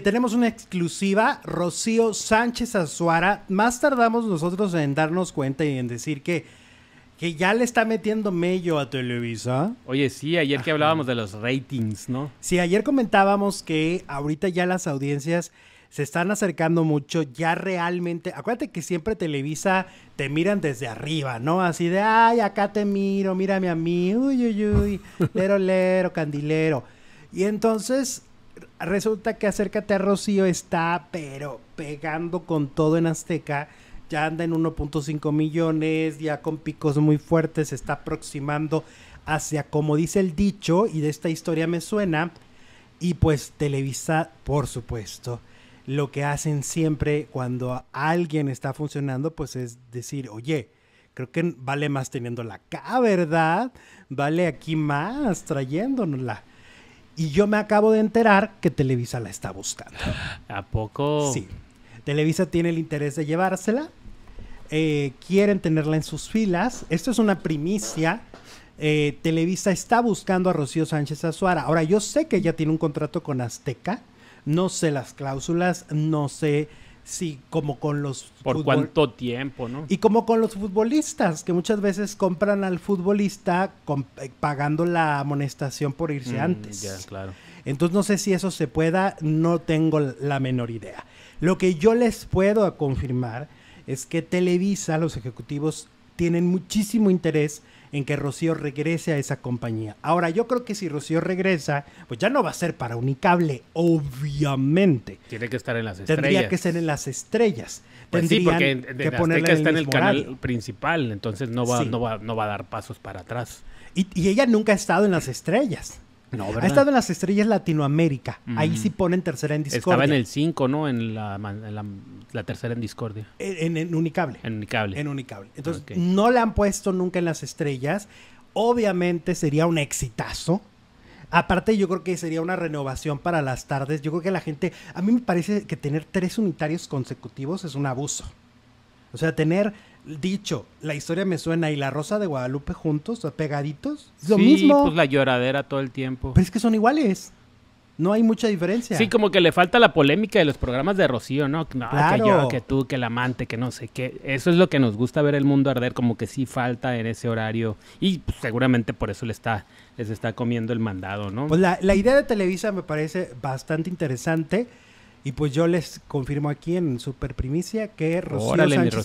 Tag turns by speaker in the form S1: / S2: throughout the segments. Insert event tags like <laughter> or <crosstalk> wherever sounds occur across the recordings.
S1: tenemos una exclusiva, Rocío Sánchez Azuara. Más tardamos nosotros en darnos cuenta y en decir que, que ya le está metiendo mello a Televisa. Oye, sí, ayer
S2: que hablábamos de los ratings, ¿no?
S1: Sí, ayer comentábamos que ahorita ya las audiencias se están acercando mucho, ya realmente, acuérdate que siempre Televisa te miran desde arriba, ¿no? Así de, ay, acá te miro, mírame a mí, uy, uy, uy, lero, lero, candilero. Y entonces resulta que Acércate a Rocío está, pero pegando con todo en Azteca. Ya anda en 1.5 millones, ya con picos muy fuertes, se está aproximando hacia, como dice el dicho, y de esta historia me suena, y pues Televisa, por supuesto. Lo que hacen siempre cuando alguien está funcionando, pues es decir, oye, creo que vale más teniendo la acá, ¿verdad? Vale aquí más trayéndonosla. Y yo me acabo de enterar que Televisa la está buscando. ¿A poco? Sí. Televisa tiene el interés de llevársela. Eh, quieren tenerla en sus filas. Esto es una primicia. Eh, Televisa está buscando a Rocío Sánchez Azuara. Ahora, yo sé que ella tiene un contrato con Azteca. No sé las cláusulas, no sé Sí, como con los... Por cuánto
S2: tiempo, ¿no? Y
S1: como con los futbolistas, que muchas veces compran al futbolista eh, pagando la amonestación por irse mm, antes. Ya, claro. Entonces no sé si eso se pueda, no tengo la menor idea. Lo que yo les puedo confirmar es que Televisa, los ejecutivos, tienen muchísimo interés en que Rocío regrese a esa compañía. Ahora, yo creo que si Rocío regresa, pues ya no va a ser para Unicable, obviamente.
S2: Tiene que estar en las estrellas. Tendría que
S1: ser en las estrellas. Pues sí, porque que está en el canal
S2: principal, entonces no va, no, va, no va a dar pasos para atrás.
S1: Y, y ella nunca ha estado en las estrellas. Ha estado en las estrellas Latinoamérica. Ahí sí ponen tercera en Discordia. Estaba en
S2: el 5, ¿no? En la, tercera en Discordia. En, Unicable. En Unicable.
S1: En Unicable. Entonces, no la han puesto nunca en las estrellas. Obviamente sería un exitazo. Aparte, yo creo que sería una renovación para las tardes. Yo creo que la gente. A mí me parece que tener tres unitarios consecutivos es un abuso. O sea, tener dicho, la historia me suena y la Rosa de Guadalupe juntos, pegaditos, lo sí, mismo. pues
S2: la lloradera todo el tiempo. Pero es que son iguales.
S1: No hay mucha diferencia. Sí, como
S2: que le falta la polémica de los programas de Rocío, ¿no? que yo, que tú, que el amante, que no sé qué. Eso es lo que nos gusta ver el mundo arder, como que sí falta en ese horario. Y pues, seguramente por eso le está, les está comiendo el mandado, ¿no? Pues la, la
S1: idea de Televisa me parece bastante interesante. Y pues yo les confirmo aquí en Super Primicia que Rocío Sánchez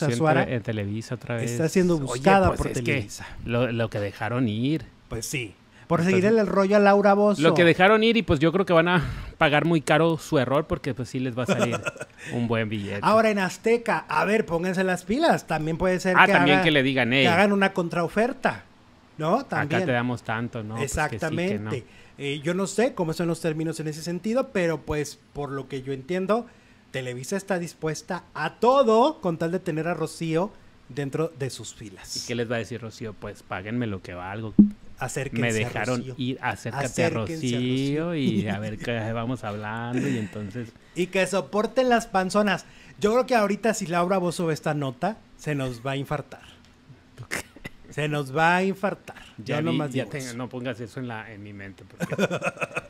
S1: está siendo buscada por Televisa.
S2: lo, que dejaron ir. Pues sí. Por seguir el
S1: rollo a Laura Bozo. Lo que
S2: dejaron ir y pues yo creo que van a pagar muy caro su error porque pues sí les va a salir <laughs> un buen billete.
S1: Ahora en Azteca, a ver, pónganse las pilas. También puede ser ah, le digan, que hagan una contraoferta. ¿no? También. Acá te
S2: damos tanto, ¿no? Pues Exactamente.
S1: Eh, yo no sé cómo son los términos en ese sentido, pero pues por lo que yo entiendo, Televisa está dispuesta a todo con tal de tener a Rocío dentro de sus filas. ¿Y qué les va a decir Rocío? Pues páguenme lo que valgo. Acérquense Me dejaron
S2: ir, acércate a, Rocío, y a ver <laughs> qué vamos hablando y entonces... <laughs>
S1: Y que soporten las panzonas. Yo creo que ahorita si Laura vos sube esta nota, se nos va a infartar. Se nos va a infartar. Ya, nomás ya
S2: no pongas eso en, la, en mi mente. Porque <laughs>